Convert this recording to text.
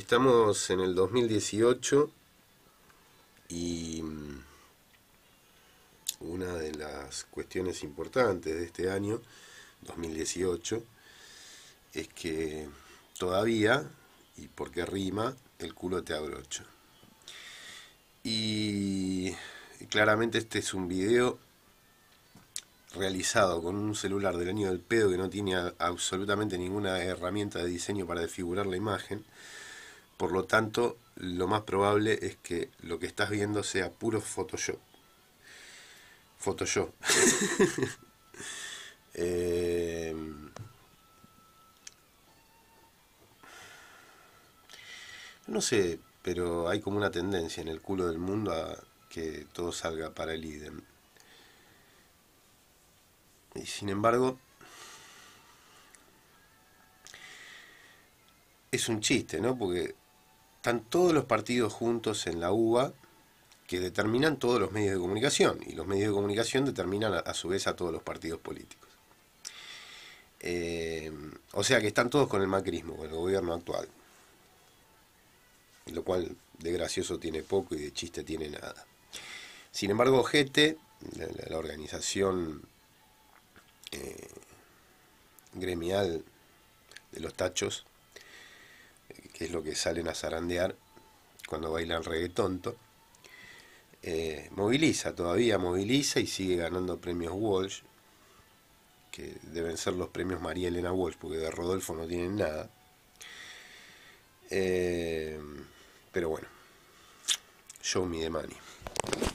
Estamos en el 2018 y mm, una de las cuestiones importantes de este año, 2018, es que todavía, y porque rima, el culo te abrocha. Y claramente este es un video realizado con un celular del año del pedo que no tiene absolutamente ninguna herramienta de diseño para desfigurar la imagen por lo tanto, lo más probable es que lo que estás viendo sea puro Photoshop. Photoshop. Eh, no sé, pero hay como una tendencia en el culo del mundo a que todo salga para el idem. Y sin embargo, es un chiste, ¿no? Porque están todos los partidos juntos en la UBA que determinan todos los medios de comunicación y los medios de comunicación determinan a, su vez a todos los partidos políticos. Eh, o sea que están todos con el macrismo, con el gobierno actual. Lo cual de gracioso tiene poco y de chiste tiene nada. Sin embargo, GETE, la, organización eh, gremial de los tachos, es lo que salen a zarandear cuando bailan reggaetonto, eh, moviliza, todavía moviliza y sigue ganando premios Walsh, que deben ser los premios María Elena Walsh, porque de Rodolfo no tienen nada. Eh, pero bueno, show me the money.